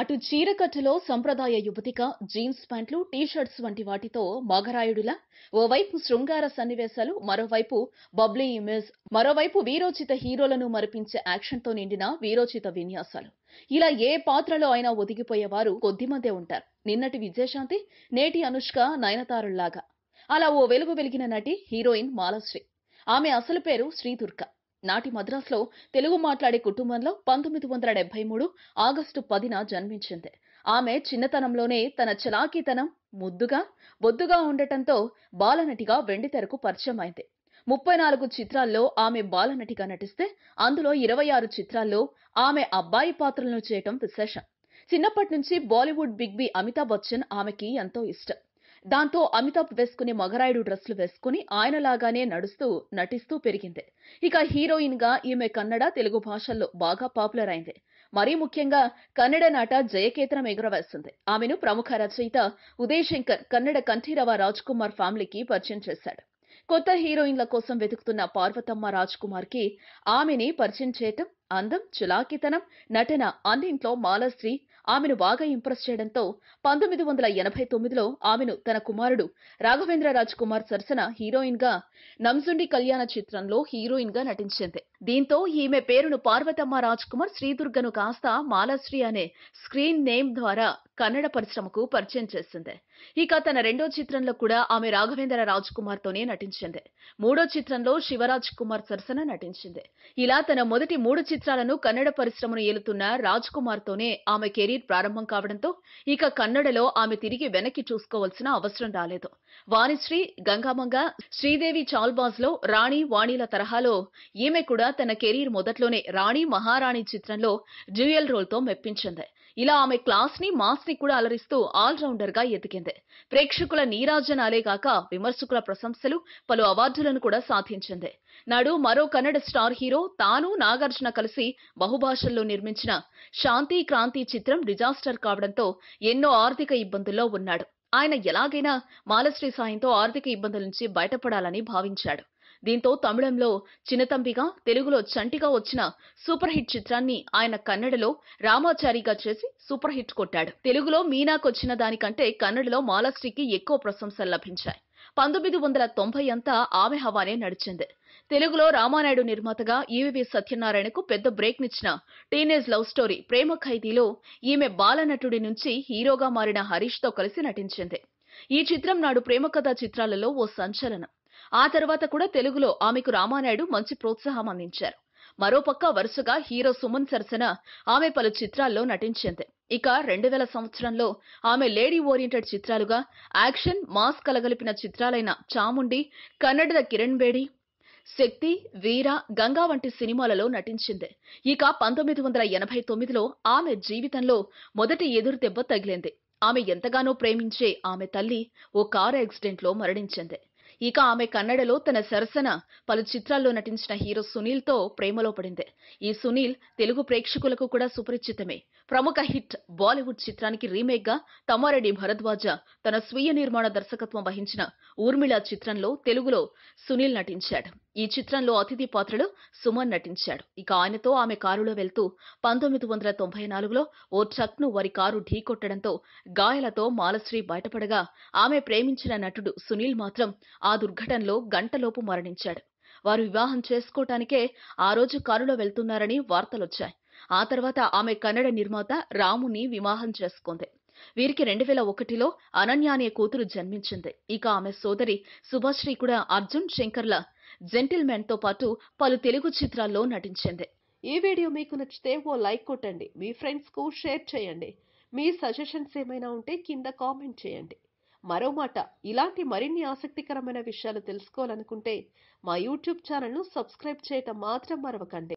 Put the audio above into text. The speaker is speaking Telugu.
అటు చీరకట్టులో సంప్రదాయ యువతిక జీన్స్ ప్యాంట్లు టీషర్ట్స్ వంటి వాటితో మగరాయుడులా ఓవైపు శృంగార సన్నివేశాలు మరోవైపు బబ్లీ ఇమేజ్ మరోవైపు వీరోచిత హీరోలను మరిపించే యాక్షన్తో నిండిన వీరోచిత విన్యాసాలు ఇలా ఏ పాత్రలో అయినా ఒదిగిపోయేవారు కొద్దిమందే ఉంటారు నిన్నటి విజయశాంతి నేటి అనుష్క నయనతారుల్లాగా అలా ఓ వెలుగు వెలిగిన నటి హీరోయిన్ మాలశ్రీ ఆమె అసలు పేరు శ్రీదుర్గ నాటి మద్రాసులో తెలుగు మాట్లాడే కుటుంబంలో పంతొమ్మిది వందల డెబ్బై మూడు ఆగస్టు పదిన జన్మించింది ఆమె చిన్నతనంలోనే తన చలాకీతనం ముద్దుగా బొద్దుగా ఉండటంతో బాలనటిగా వెండితెరకు పరిచయం అయింది ముప్పై నాలుగు చిత్రాల్లో ఆమె బాలనటిగా నటిస్తే అందులో ఇరవై ఆరు చిత్రాల్లో ఆమె అబ్బాయి పాత్రలను చేయటం విశేషం చిన్నప్పటి నుంచి Bollywood big B Amitabh Bachchan ఆమెకి ఎంతో ఇష్టం దాంతో అమితాబ్ వేసుకునే మగరాయుడు డ్రెస్లు వేసుకుని ఆయనలాగానే నడుస్తూ నటిస్తూ పెరిగింది ఇక హీరోయిన్ గా ఈమె కన్నడ తెలుగు భాషల్లో బాగా పాపులర్ అయింది మరీ ముఖ్యంగా కన్నడ నాట జయకేతనం ఎగురవేస్తుంది ఆమెను ప్రముఖ రచయిత ఉదయ్ శంకర్ కన్నడ కంఠీరవ రాజ్ కుమార్ ఫ్యామిలీకి పరిచయం చేశాడు కొత్త హీరోయిన్ల కోసం వెతుకుతున్న పార్వతమ్మ రాజ్ కుమార్ కి ఆమెని పరిచయం చేయటం అందం చులాకితనం నటన అన్నింట్లో మాలశ్రీ ఆమెను బాగా ఇంప్రెస్ చేయడంతో పంతొమ్మిది వందల ఎనభై తొమ్మిదిలో ఆమెను తన కుమారుడు రాఘవేంద్ర రాజ్ కుమార్ సరసన హీరోయిన్ గా నంజుండి కళ్యాణ చిత్రంలో హీరోయిన్ గా నటించింది దీంతో ఈమె పేరును పార్వతమ్మ రాజ్ కుమార్ శ్రీదుర్గను కాస్త మాలాశ్రీ అనే స్క్రీన్ నేమ్ ద్వారా కన్నడ పరిశ్రమకు పరిచయం చేసింది ఇక తన రెండో చిత్రంలో కూడా ఆమె రాఘవేంద్ర రాజ్ కుమార్ తోనే నటించింది మూడో చిత్రంలో శివరాజ్ కుమార్ సరసన నటించింది ఇలా తన మొదటి మూడు చిత్రాలను కన్నడ పరిశ్రమను ఏలుతున్న రాజ్ కుమార్ తోనే ఆమె కెరీర్ కెరీర్ ప్రారంభం కావడంతో ఇక కన్నడలో ఆమె తిరిగి వెనక్కి చూసుకోవాల్సిన అవసరం రాలేదు వాణిశ్రీ గంగామంగ శ్రీదేవి చాల్బాజ్ లో రాణి వాణిల తరహాలో ఈమె కూడా తన కెరీర్ మొదట్లోనే రాణి మహారాణి చిత్రంలో డ్యూయల్ రోల్ తో మెప్పించింది ఇలా ఆమె క్లాస్ ని మాస్ ని కూడా అలరిస్తూ ఆల్రౌండర్ గా ఎదిగింది ప్రేక్షకుల నీరాజనాలే కాక విమర్శకుల ప్రశంసలు పలు అవార్డులను కూడా సాధించింది నాడు మరో కన్నడ స్టార్ హీరో తాను నాగార్జున కలిసి బహుభాషల్లో నిర్మించిన శాంతి క్రాంతి చిత్రం డిజాస్టర్ కావడంతో ఎన్నో ఆర్థిక ఇబ్బందుల్లో ఉన్నాడు ఆయన ఎలాగైనా మాలశ్రీ సాయంతో ఆర్థిక ఇబ్బందుల నుంచి బయటపడాలని భావించాడు దీంతో తమిళంలో చిన్నతంబిగా తెలుగులో చంటిగా వచ్చిన సూపర్ హిట్ చిత్రాన్ని ఆయన కన్నడలో రామాచారిగా చేసి సూపర్ హిట్ కొట్టాడు తెలుగులో మీనాకొచ్చిన దానికంటే కన్నడలో మాలాశ్రీకి ఎక్కువ ప్రశంసలు లభించాయి పంతొమ్మిది వందల తొంభై అంతా ఆమె హవానే నడిచింది తెలుగులో రామానాయుడు నిర్మాతగా ఈవీవి సత్యనారాయణకు పెద్ద బ్రేక్ నిచ్చిన టీనేజ్ లవ్ స్టోరీ ప్రేమ ఖైదీలో ఈమె బాలనటుడి నుంచి హీరోగా మారిన హరీష్ తో కలిసి నటించింది ఈ చిత్రం నాడు ప్రేమ కథా చిత్రాలలో ఓ సంచలనం ఆ తర్వాత కూడా తెలుగులో ఆమెకు రామానాయుడు మంచి ప్రోత్సాహం అందించారు మరోపక్క వరుసగా హీరో సుమన్ సరసన ఆమె పలు చిత్రాల్లో నటించింది ఇక రెండు వేల సంవత్సరంలో ఆమె లేడీ ఓరియంటెడ్ చిత్రాలుగా యాక్షన్ మాస్ కలగలిపిన చిత్రాలైన చాముండి కన్నడద కిరణ్ బేడి శక్తి వీర గంగా వంటి సినిమాలలో నటించింది ఇక పంతొమ్మిది వందల ఎనభై తొమ్మిదిలో ఆమె జీవితంలో మొదటి ఎదురు దెబ్బ తగిలింది ఆమె ఎంతగానో ప్రేమించే ఆమె తల్లి ఓ కారు యాక్సిడెంట్లో మరణించింది ఇక ఆమె కన్నడలో తన సరసన పలు చిత్రాల్లో నటించిన హీరో సునీల్తో ప్రేమలో పడింది ఈ సునీల్ తెలుగు ప్రేక్షకులకు కూడా సుపరిచితమే ప్రముఖ హిట్ బాలీవుడ్ చిత్రానికి రీమేక్గా తమ్మారెడ్డి భరద్వాజ తన స్వీయ నిర్మాణ దర్శకత్వం వహించిన ఊర్మిళ చిత్రంలో తెలుగులో సునీల్ నటించాడు ఈ చిత్రంలో అతిథి పాత్రలో సుమన్ నటించాడు ఇక ఆయనతో ఆమె కారులో వెళ్తూ పంతొమ్మిది వందల తొంభై నాలుగులో ఓ ట్రక్ను వారి కారు ఢీకొట్టడంతో గాయాలతో మాలశ్రీ బయటపడగా ఆమె ప్రేమించిన నటుడు సునీల్ మాత్రం ఆ దుర్ఘటనలో గంటలోపు మరణించాడు వారు వివాహం చేసుకోవటానికే ఆ రోజు కారులో వెళ్తున్నారని వార్తలొచ్చాయి ఆ తర్వాత ఆమె కన్నడ నిర్మాత రాముని వివాహం చేసుకుంది వీరికి రెండు వేల ఒకటిలో అనన్య అనే కూతురు జన్మించింది ఇక ఆమె సోదరి సుభాశ్రీ కూడా అర్జున్ శంకర్ల తో పాటు పలు తెలుగు చిత్రాల్లో నటించింది ఈ వీడియో మీకు నచ్చితే ఓ లైక్ కొట్టండి మీ ఫ్రెండ్స్కు షేర్ చేయండి మీ సజెషన్స్ ఏమైనా ఉంటే కింద కామెంట్ చేయండి మరో మాట ఇలాంటి మరిన్ని ఆసక్తికరమైన విషయాలు తెలుసుకోవాలనుకుంటే మా యూట్యూబ్ ఛానల్ను సబ్స్క్రైబ్ చేయటం మాత్రం మరవకండి